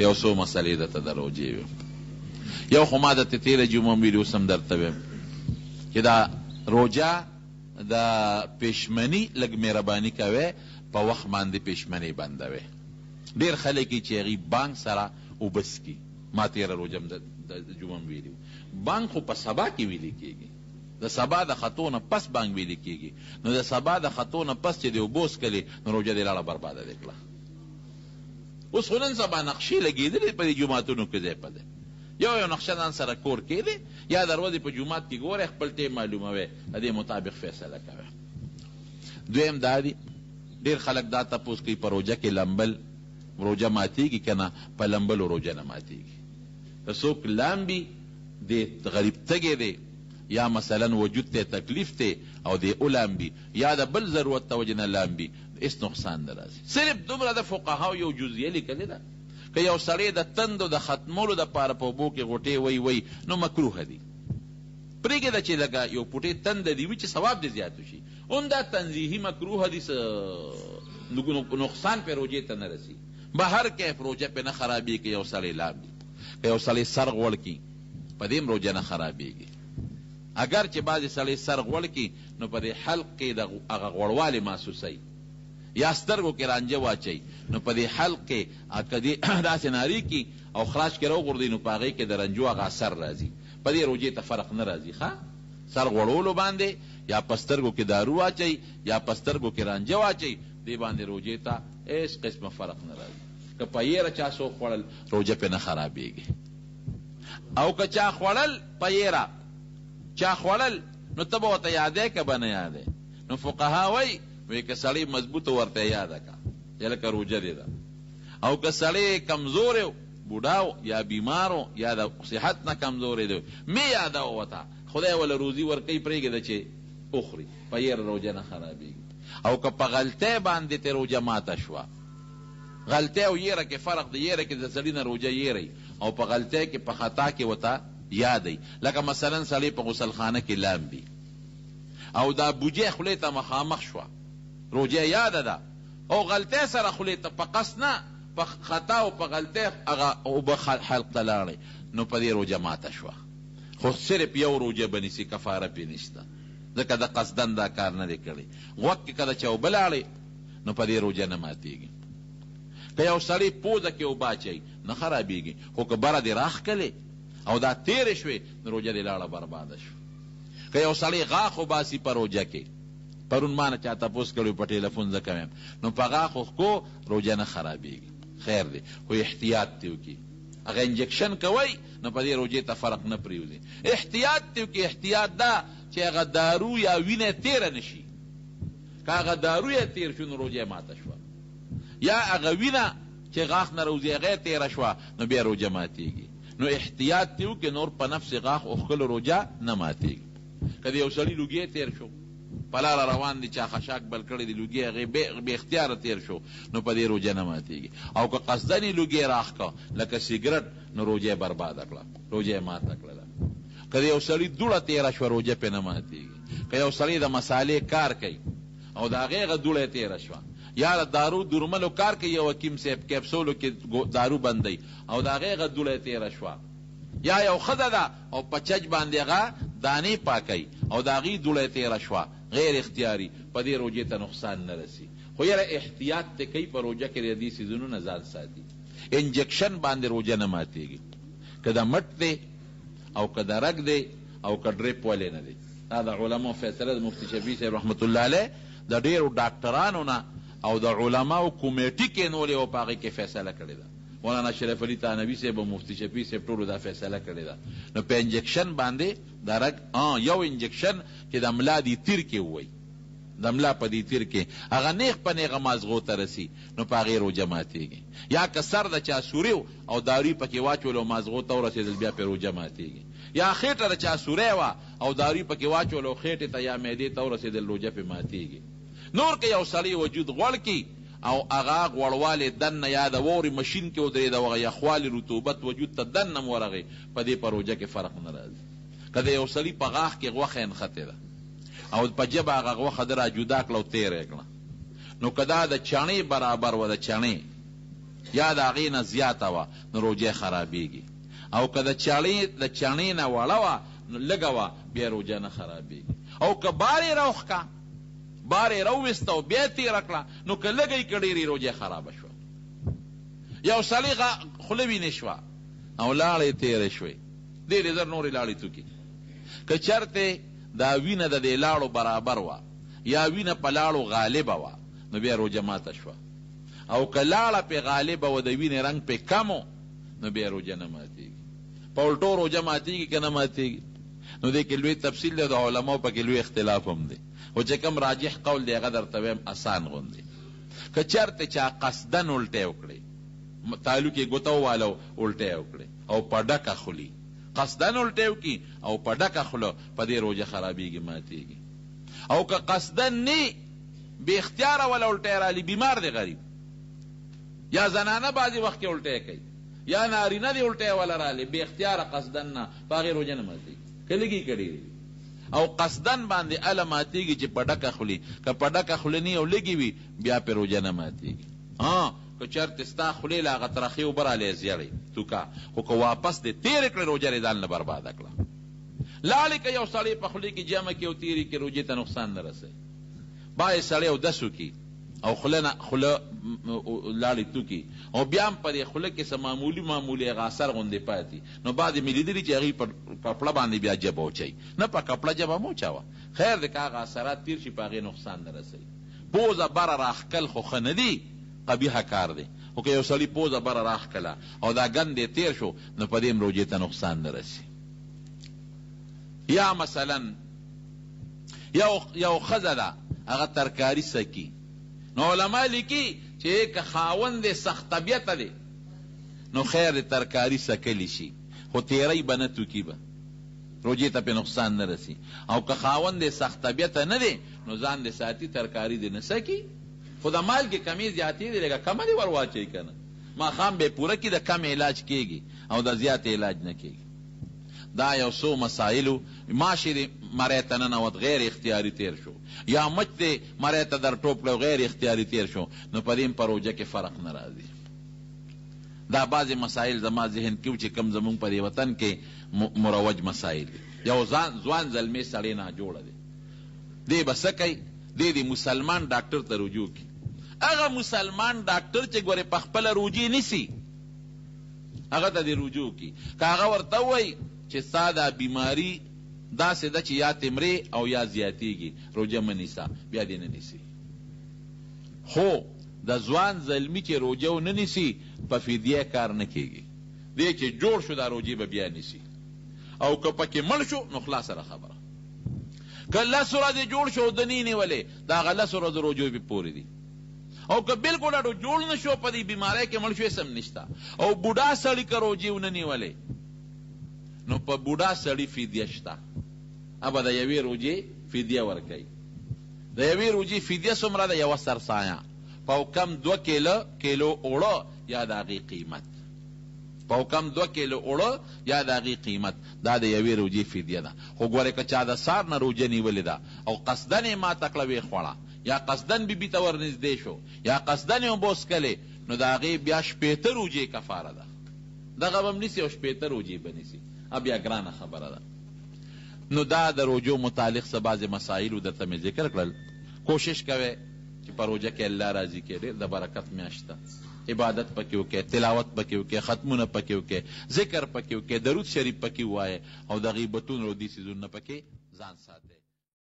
یو څو مسلې درته در راوجې یو خو ما درته تېره جمعه ویلي اوس هم درته ویم چې دا روجه د پیشمنی لږ مهرباني کوې په وخت باندې پیشمنې بندوې ډېر خلک یې چې هغې بانک سره اوبه څکي ما تېره روجه هم د جمعه هم ویلي بانک خو په سبا کې ویلي کېږي د سبا د خطو نه پس بانک ویلي کېږي نو د سبا د خطو نه پس چې د اوبه څکلې نو روجه دې لاړه برباده دې کړه اوس خو نن سبا نقشې لګېدلې په دې جوماتونو کې ځای په ځای یو یو نقشه ځان سره کور کېدې یا د ورځې په جومات کې ګورئ خپل ټیم معلوموئ د دې مطابق فیصله کوئ دویم دا دي ډېر خلک دا تپوس کوي په روژه کې لمبل روژه ماتېږي که نه په لمبلو روژه نه ماتېږي که څوک لامبي د غریب تږی دی یا مثلا وجود ته تکلیف دی او دی او لامبي یا د بل ضرورت ته وجې نه لامبي هیڅ نقصان نه راځي صرف دومره د فقهاو یو جزیه لیکلې ده که یو سړی د تندو د ختمولو دپاره په اوبو کې غوټې وی وی نو مکروه دی پرېږده چې لکه یو پوټې تنده دي وي چې ثواب دې زیات شي هم دا تنزیهي مکروه دي نقصان پې روجې ته نه رسي بهر کیف روجه پې نه خرابېږي یو سړی لاندې که یو سړی سر غوړ کي په دې هم روجه نه خرابېږي اگر چې بعضې سړی سر غوړ کي نو په دې حلق کې د هغه غوړوالی محسوسوي یا سترګو کې رانجه واچوي نو په دې حلق کې که دې داسې ناري کي او خراج کې راوغورځي نو په هغې کې د رنجو هغه اثر راځي په دې روجې ته فرق نه راځي ښه سر غوړولو باندې یا په سترګو کې دارو واچوي یا په سترګو کې رانجه واچوي دې باندې روجې ته هېڅ قسمه فرق نه راځي که په یېره چا څوک خوړل روجه پې نه خرابېږي او که چا خوړل په یېره چا خوړل نو ته به ورته یادی که به نه یادی نو فقها وایي وی که سړی مضبوط ورته یاده کا یا لکه روجه دی ده او که سړی کمزوری و بوډا یا بیمار و یا د صحت نه کمزوری دی مې یاده ووته خدای وله روزي ورکوي پرېږده چې اخري په یېر روجه نه خرابېږي او که په غلطۍ باندې ته روجه ماته شوه غلطۍ او یېره کې فرق دی یېره کې د سړي نه روجه یېرئ او په غلطۍ کې په خطا کې وته یادی لکه مثلا سړی په غسلخانه کې لامبي او دا بوجه خولې ته مخامخ شوه روجه یاده ده او غلطی سره خولې ته په قصد نه په خطا او په غلطی هغه اوبه حلق ته لاړې نو په دې روجه ماته شوه خو صرف یو روجه به نیسي کفاره پې نشته ځکه د قصدن دا کار نه دی کړی غوږ کې که د چا اوبه لاړې نو په دې روجه نه ماتېږي که یو سړی پوزه کې اوبه اچوي نه خرابېږي خو که بره دې راښکلې او دا تیرې شوې نو روجه دې لاړه برباده شوه که یو سړی غاښ وباسي په روجه کې پرون ما نه چا تپوس کړی په ټیلیفون ځکه ویم نو په هغه خوښکو روژه نه خرابېږي خیر دی خو احتیاط دې وکړي هغه انجکشن کوی نو په دې روژې ته فرق نه پرېوځي احتیاط دې وکړي احتیاط دا چې هغه دارو یا وینه تیره نه شي که هغه دارو یې تیر شو نو روژه ماته شوه یا هغه وینه چې غاښ نه روځي هغه یې تیره شوه نو بیا روژه ماتېږي نو احتیاط دې وکړي نور په نفس غاښ اوښکلو روژه نه ماتېږي که د یو سړي لوګی تیر شو په لاره روان دی چا خشاک بل کړی دی لوګي هغې بې اختیاره تیر شو نو په دې روژه نه ماتېږي او که قصدن یې لوګي راښکه لکه سیګرټ نو روژه یې برباده کړه روژه یې ماته کړله که د یو سړي دوړه تیره شوه روژه پې نه ماتېږي که یو سړی د مسالې کار کوي او د هغې هغه دوړه یې تیره شوه یا د دارو دورملو کار کوي یو حکیم صاحب کیپسولو کې دارو بندی او د هغې هغه دوړه یې تیره شوه یا یو ښځه ده او په چج باندې هغه دانې پاکوي او د هغې دوړی تېره شوه غیر اختیاري په دې روجې ته نقصان نه رسي خو یاره احتیاط ته کوي په روجه کې د دې سیزونو نه ځان ساتي انجکشن باندې روجه نه ماتېږي که د مټ دی او که د رګ دی او که ډریپ ولې نه دی دا د علماو فیصله د مفتی شفیع صاحب رحمت الله علیه د ډېرو ډاکټرانو نه او د علماو کمیټې کینولې او په هغې کې فیصله کړې ده مولانا شریف علي تانوي صاحب او مفتي شفیع صاحب ټولو دا فیصله کړې ده نو په انجکشن باندې دا رګ یو انجکشن چې د ملا دی تیر کې ووایي د ملا په دې تیر کې هغه نیغ په نیغه مازغو ته رسي نو په هغې روجه ماتېږي یا که سر د چا سوری او داروی پکې واچول او مازغو ته ورسېدل بیا پې روجه ماتېږي یا خېټه د چا سوری وه او داروی پکې واچول او خېټې ته یا معدې ته ورسېدل روجه پې ماتېږي نور که یو سړی وجود غوړ کړي او هغه غوړوالی دننه یا د واورې مشین کې ودرېده او هغه یخوالی رطوبت وجود ته دننه هم ورغې په دې پروژه کې فرق نه راځي که د یو سړي په غاښ کې غوښه انختې ده او په جبه هغه غوښه ده را جدا کړه او تېره کړه نو که دا د چڼې برابر وه د چڼې یا د هغې نه زیاته وه نو روجې خرابېږي او که د چاړې د چاڼې نه وړه وه نو لږه وه بیا روجه نه خرابېږي او که بار یې راوښکه بار یې راوویست او بیا یې تېره کړه نو که لږه یې که ډېرې روجه خرابه شوه یو سړي خوله وینې شوه او لاړې تېرې شوې ډېرې زر نورې لاړې توکي که چېرته دا وینه د دې لاړو برابر وه یا وینه په لاړو غالبه وه نو بیا روجه ماته شوه او که لاړه پې غالبه وه د وینې رنګ پې کم نو بیا روجه نه ماتېږي په الټو روجه ماتېږي که نه ماتېږي نو دې کې لوی تفصیل دی د علماو پکې لوی اختلاف هم دی خو چې کوم راجح قول دی هغه درته ویم اسان غوندې که چېرته چا قصدن الټی وکړې تعلق یې ګوته ووالو الټی وکړې او په ډکه خولي قصدن الټی وکړي او په ډکه خوله په دې روژه خرابېږي ماتېږي او که قصدن نه بې اختیاره وله الټی رالي بیمار دی غریب یا زنانه بعضې وخت کې الټی کوي یا نارینه دی الټی وله رالې بې اختیاره قصدن نه په هغې روژه نه ماتېږي که لږې که ډېرې او قصدن باندې اله ماتیږي چې په ډکه خولي که په ډکه خوله نه او لږې وي بیا پې روژه نه ماتیږي که چېرته ستا خولې له هغه ترخې اوبه رالی زیړی توکه خو که واپس دې تېرې کړې روژه دې ځانله برباده کړه لاړې که یو سړی په خولې کې جمع کې او تېرې کې روژې ته نقصان نه رسوي باید سړی اودس وکړي او خوله نه خوله لاړې توکي او بیا هم په دې خوله کې څه معمولي معمولي هغه اثر غوندې پاتې نو بعد مې لیدلي چې هغې په کپړه باندې بیا جبه اچوي نه په کپړه جبه مه اچوه خیر دی که هغه اثرات تیر شي په هغې نقصان نه رسوي پوزه بره راښکل خو ښه نه دي قبیحه کار دی خو که یو سړي پوزه بره راښکله او دا ګند تیر شو نو په دې مروجې ته نقصان نه رسي یا مثلا یو یو ښځه ده هغه ترکاري سکي نو علما لیکي چې که خاوند دی سخت طبیعته دی نو خیر دی ترکاري سکلی شي خو تیری به نه توکي به روجې ته پې نقصان نه رسي او که خاوند دی سخت طبیعته نه دی نو ځان دی ساتي ترکاري دی نه سکي خو د مال کې کمی زیاتې دی لږه کمه دی ور واچوي که نه ماښام به پوره کړي د کم علاج کیږي او د زیات علاج نه کیږي دا یو څو مسایلو ماشی دې مری ته ننوت غیر اختیاري تیر شو یا مچ دې مری ته در ټوپ کړو غیر اختیاري تیر شو نو په دې پروژه کې فرق نه راځي دا بعضې مسایل زما ذهن کې چې کم زمونږ په دې وطن کې مروج مسایل دي یو ځوان زلمې سړی نه جوړه دی دی به څه کوي دی د مسلمان ډاکټر ته رجوع کړي هغه مسلمان ډاکټر چې ګورې په خپله روجې نیسي هغه ته دې رجوع کړي که هغه ورته ووایي چې ستا دا بیماري داسې ده چې یا تمرې او یا زیاتیږي روجه مه نیسه بیا دې نه نیسي خو د ځوان زلمی چې روجه ونه نیسي په فدیه کار نه کیږي دی چې جوړ شو دا روجې به بیا نیسي او که پکې مړ شو نو خلاصه خبره که لس ورځې جوړ شو د نه نیولې د هغه لس ورځو روجو بې پورې دي او که بالکل اډو جوړ نه شو په دې بیمارۍ کې مړ شو سم نشته او بوډا سړي که روجې ونه نیولې نو په بوډا سړي فدیه شته ابا د یوې روجې فدیه ورکوي د یوې روجې فدیه څومره ده یوه سرسایه په کم دوه کیلو کیلو اوړه یا د هغې قیمت په کم دوه کیلو اوړه یا د هغې قیمت دا د یوې روجې فدیه ده خو ګورې که چا د سار نه روجه نیولې ده او قصدن یې ماته کړه ویې خوړه یا قصدن بیبي ته ورنږدې شو یا قصدن یې بوس کلې نو د هغې بیا شپېته روجې کفاره ده دغه به هم نیسي او شپېته روجې به نیسي بیا ګرانه خبره ده نو دا د روجو متعلق څه بعضې مسایلو درته مې ذکر کړل کوشش کوئ چې په روجه کې الله راضي کې ډېر د برکت میاشت ده عبادت پکې وکړې تلاوت پکې وکړې ختمونه پکې وکړې ذکر پکې وکړې درود شریف پکې ووایې او د غیبتونو او دې څیزونو نه پکې ځان ساتئ